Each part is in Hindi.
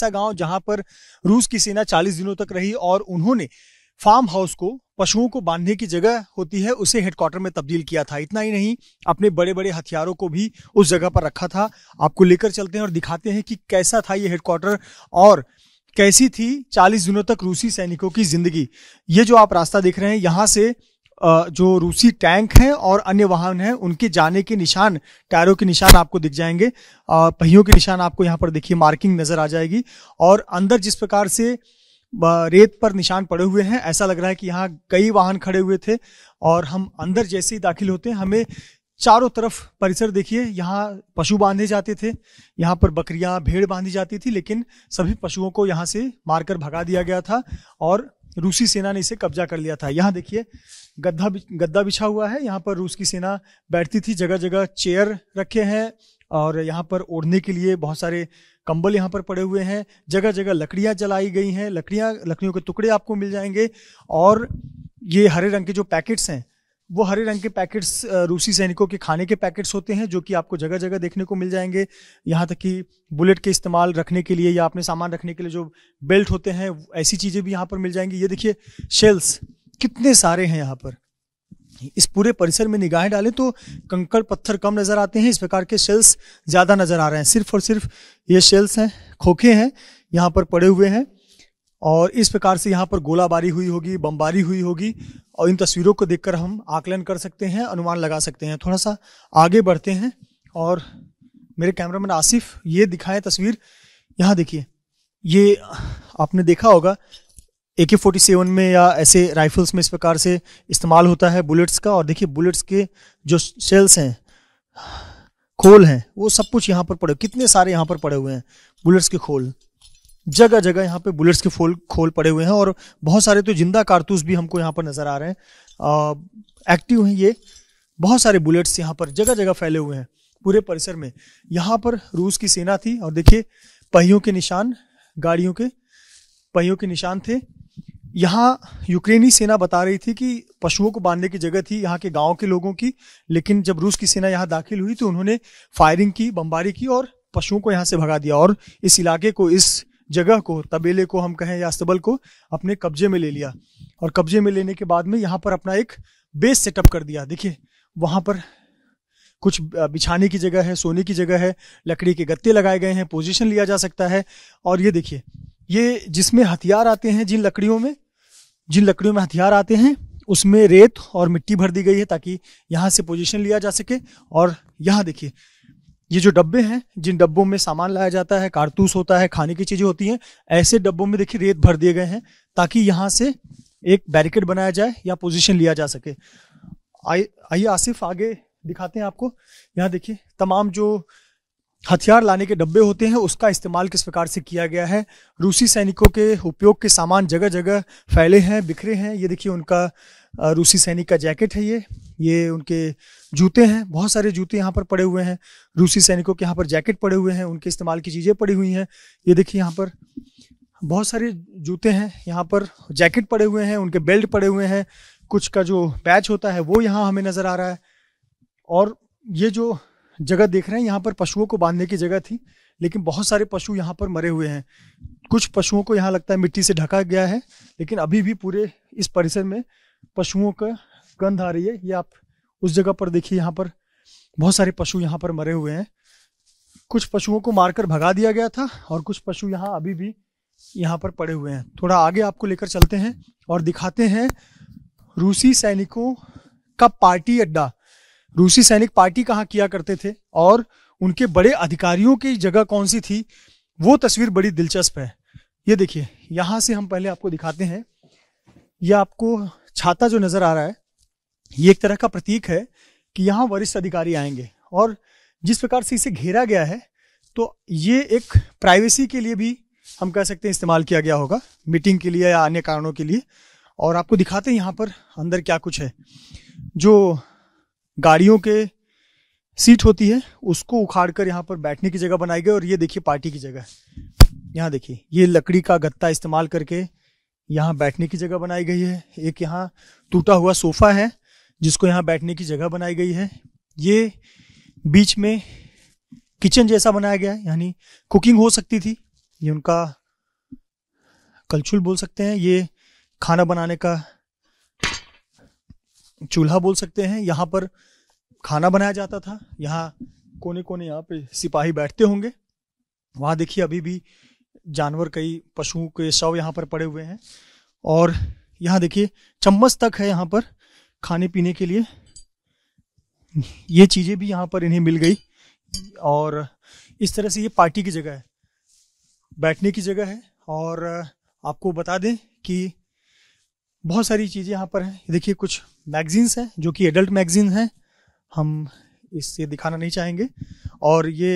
ऐसा गांव जहां पर रूस की सेना 40 दिनों तक रही और उन्होंने फार्म हाउस को पशुओं को बांधने की जगह होती है उसे हेडक्वार्टर में तब्दील किया था इतना ही नहीं अपने बड़े बड़े हथियारों को भी उस जगह पर रखा था आपको लेकर चलते हैं और दिखाते हैं कि कैसा था ये हेडक्वार्टर और कैसी थी 40 दिनों तक रूसी सैनिकों की जिंदगी ये जो आप रास्ता देख रहे हैं यहाँ से जो रूसी टैंक हैं और अन्य वाहन हैं उनके जाने के निशान टायरों के निशान आपको दिख जाएंगे पहियों के निशान आपको यहाँ पर देखिए मार्किंग नजर आ जाएगी और अंदर जिस प्रकार से रेत पर निशान पड़े हुए हैं ऐसा लग रहा है कि यहाँ कई वाहन खड़े हुए थे और हम अंदर जैसे ही दाखिल होते हैं हमें चारों तरफ परिसर देखिए यहाँ पशु बांधे जाते थे यहाँ पर बकरियाँ भेड़ बांधी जाती थी लेकिन सभी पशुओं को यहाँ से मारकर भगा दिया गया था और रूसी सेना ने इसे कब्जा कर लिया था यहाँ देखिए गद्दा गद्दा बिछा हुआ है यहाँ पर रूस की सेना बैठती थी जगह जगह चेयर रखे हैं और यहाँ पर ओढ़ने के लिए बहुत सारे कंबल यहाँ पर पड़े हुए हैं जगह जगह लकड़ियाँ जलाई गई हैं लकड़ियाँ लकड़ियों के टुकड़े आपको मिल जाएंगे और ये हरे रंग के जो पैकेट्स हैं वो हरे रंग के पैकेट्स रूसी सैनिकों के खाने के पैकेट्स होते हैं जो कि आपको जगह जगह देखने को मिल जाएंगे यहाँ तक कि बुलेट के इस्तेमाल रखने के लिए या अपने सामान रखने के लिए जो बेल्ट होते हैं ऐसी चीज़ें भी यहाँ पर मिल जाएंगी ये देखिए शेल्स कितने सारे हैं यहाँ पर इस पूरे परिसर में निगाहें डालें तो कंकड़ पत्थर कम नज़र आते हैं इस प्रकार के शेल्स ज़्यादा नज़र आ रहे हैं सिर्फ और सिर्फ ये शेल्स हैं खोखे हैं यहाँ पर पड़े हुए हैं और इस प्रकार से यहाँ पर गोलाबारी हुई होगी बमबारी हुई होगी और इन तस्वीरों को देखकर हम आकलन कर सकते हैं अनुमान लगा सकते हैं थोड़ा सा आगे बढ़ते हैं और मेरे कैमरामैन आसिफ ये दिखाए तस्वीर यहाँ देखिए ये आपने देखा होगा ए के फोर्टी सेवन में या ऐसे राइफल्स में इस प्रकार से इस्तेमाल होता है बुलेट्स का और देखिए बुलेट्स के जो सेल्स हैं खोल हैं वो सब कुछ यहाँ पर पड़े कितने सारे यहाँ पर पड़े हुए हैं बुलेट्स के खोल जगह जगह यहाँ पे बुलेट्स के फोल खोल पड़े हुए हैं और बहुत सारे तो जिंदा कारतूस भी हमको यहाँ पर नजर आ रहे हैं एक्टिव हैं ये बहुत सारे बुलेट्स यहाँ पर जगह जगह फैले हुए हैं पूरे परिसर में यहाँ पर रूस की सेना थी और देखिए पहियों के निशान गाड़ियों के पहियों के निशान थे यहाँ यूक्रेनी सेना बता रही थी कि पशुओं को बांधने की जगह थी यहाँ के गांव के लोगों की लेकिन जब रूस की सेना यहाँ दाखिल हुई तो उन्होंने फायरिंग की बमबारी की और पशुओं को यहाँ से भगा दिया और इस इलाके को इस जगह को तबेले को हम कहें या अस्तबल को अपने कब्जे में ले लिया और कब्जे में लेने के बाद में यहाँ पर अपना एक बेस सेटअप कर दिया देखिए वहाँ पर कुछ बिछाने की जगह है सोने की जगह है लकड़ी के गत्ते लगाए गए हैं पोजीशन लिया जा सकता है और ये देखिए ये जिसमें हथियार आते हैं जिन लकड़ियों में जिन लकड़ियों में हथियार आते हैं उसमें रेत और मिट्टी भर दी गई है ताकि यहाँ से पोजीशन लिया जा सके और यहाँ देखिए ये जो डब्बे हैं जिन डब्बों में सामान लाया जाता है कारतूस होता है खाने की चीज़ें होती हैं ऐसे डब्बों में देखिए रेत भर दिए गए हैं ताकि यहाँ से एक बैरिकेड बनाया जाए या पोजीशन लिया जा सके आइए आसिफ आगे दिखाते हैं आपको यहाँ देखिए तमाम जो हथियार लाने के डब्बे होते हैं उसका इस्तेमाल किस प्रकार से किया गया है रूसी सैनिकों के उपयोग के सामान जगह जगह फैले हैं बिखरे हैं ये देखिए उनका रूसी सैनिक का जैकेट है ये ये उनके जूते हैं बहुत सारे जूते यहाँ पर पड़े हुए हैं रूसी सैनिकों के यहाँ पर जैकेट पड़े हुए हैं उनके इस्तेमाल की चीज़ें पड़ी हुई हैं ये देखिए यहाँ पर बहुत सारे जूते हैं यहाँ पर जैकेट पड़े हुए हैं उनके बेल्ट पड़े हुए हैं कुछ का जो पैच होता है वो यहाँ हमें नज़र आ रहा है और ये जो जगह देख रहे हैं यहाँ पर पशुओं को बांधने की जगह थी लेकिन बहुत सारे पशु यहाँ पर मरे हुए हैं कुछ पशुओं को यहाँ लगता है मिट्टी से ढका गया है लेकिन अभी भी पूरे इस परिसर में पशुओं का गंध आ रही है ये आप उस जगह पर देखिए यहाँ पर बहुत सारे पशु यहाँ पर मरे हुए हैं कुछ पशुओं को मारकर भगा दिया गया था और कुछ पशु यहाँ अभी भी यहाँ पर पड़े हुए हैं थोड़ा आगे आपको लेकर चलते हैं और दिखाते हैं रूसी सैनिकों का पार्टी अड्डा रूसी सैनिक पार्टी कहाँ किया करते थे और उनके बड़े अधिकारियों की जगह कौन सी थी वो तस्वीर बड़ी दिलचस्प है ये देखिए यहाँ से हम पहले आपको दिखाते हैं यह आपको छाता जो नज़र आ रहा है ये एक तरह का प्रतीक है कि यहाँ वरिष्ठ अधिकारी आएंगे और जिस प्रकार से इसे घेरा गया है तो ये एक प्राइवेसी के लिए भी हम कह सकते हैं इस्तेमाल किया गया होगा मीटिंग के लिए या अन्य कारणों के लिए और आपको दिखाते हैं यहाँ पर अंदर क्या कुछ है जो गाड़ियों के सीट होती है उसको उखाड़ कर यहाँ पर बैठने की जगह बनाई गई और ये देखिए पार्टी की जगह यहाँ देखिए ये लकड़ी का गत्ता इस्तेमाल करके यहाँ बैठने की जगह बनाई गई है एक यहाँ टूटा हुआ सोफा है जिसको यहाँ बैठने की जगह बनाई गई है ये बीच में किचन जैसा बनाया गया है यानी कुकिंग हो सकती थी ये उनका कलछुल बोल सकते हैं ये खाना बनाने का चूल्हा बोल सकते हैं यहाँ पर खाना बनाया जाता था यहाँ कोने कोने यहाँ पे सिपाही बैठते होंगे वहाँ देखिए अभी भी जानवर कई पशुओं के शव यहाँ पर पड़े हुए हैं और यहाँ देखिए चम्मच तक है यहाँ पर खाने पीने के लिए ये चीज़ें भी यहाँ पर इन्हें मिल गई और इस तरह से ये पार्टी की जगह है बैठने की जगह है और आपको बता दें कि बहुत सारी चीज़ें यहाँ पर हैं देखिए कुछ मैगजीन्स हैं जो कि एडल्ट मैगजीन हैं हम इससे दिखाना नहीं चाहेंगे और ये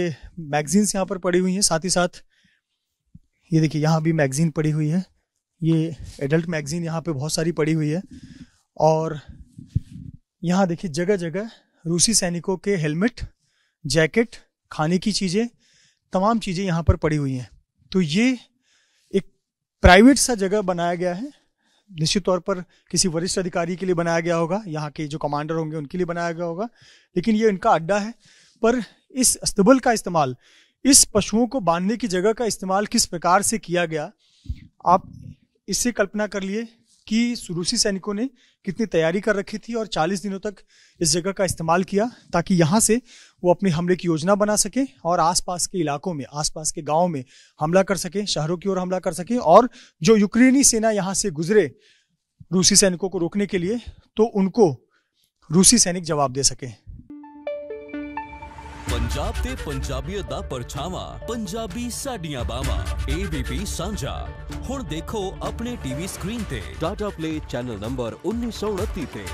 मैगजीन्स यहाँ पर पड़ी हुई हैं साथ ही साथ ये देखिए यहाँ भी मैगजीन पड़ी हुई है ये एडल्ट मैगजीन यहाँ पे बहुत सारी पड़ी हुई है और यहाँ देखिए जगह जगह रूसी सैनिकों के हेलमेट जैकेट खाने की चीज़ें तमाम चीज़ें यहाँ पर पड़ी हुई हैं तो ये एक प्राइवेट सा जगह बनाया गया है निश्चित तौर पर किसी वरिष्ठ अधिकारी के लिए बनाया गया होगा यहाँ के जो कमांडर होंगे उनके लिए बनाया गया होगा लेकिन ये इनका अड्डा है पर इस अस्तबल का इस्तेमाल इस पशुओं को बांधने की जगह का इस्तेमाल किस प्रकार से किया गया आप इससे कल्पना कर लिए कि रूसी सैनिकों ने कितनी तैयारी कर रखी थी और 40 दिनों तक इस जगह का इस्तेमाल किया ताकि यहाँ से वो अपने हमले की योजना बना सके और आसपास के इलाकों में आसपास के गाँव में हमला कर सके शहरों की ओर हमला कर सके और जो यूक्रेनी सेना यहाँ से गुजरे रूसी सैनिकों को रोकने के लिए तो उनको रूसी सैनिक जवाब दे सकें पंजाब ते पंजाबी दा परछावा पंजाबी साडिया बावा एबीपी सांझा हुण देखो अपने टीवी स्क्रीन ते टाटा प्ले चैनल नंबर 1929 ते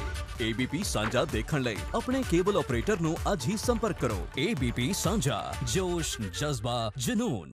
एबीपी सांझा देखण ले अपने केबल ऑपरेटर नु आज ही संपर्क करो एबीपी सांझा जोश जज्बा जुनून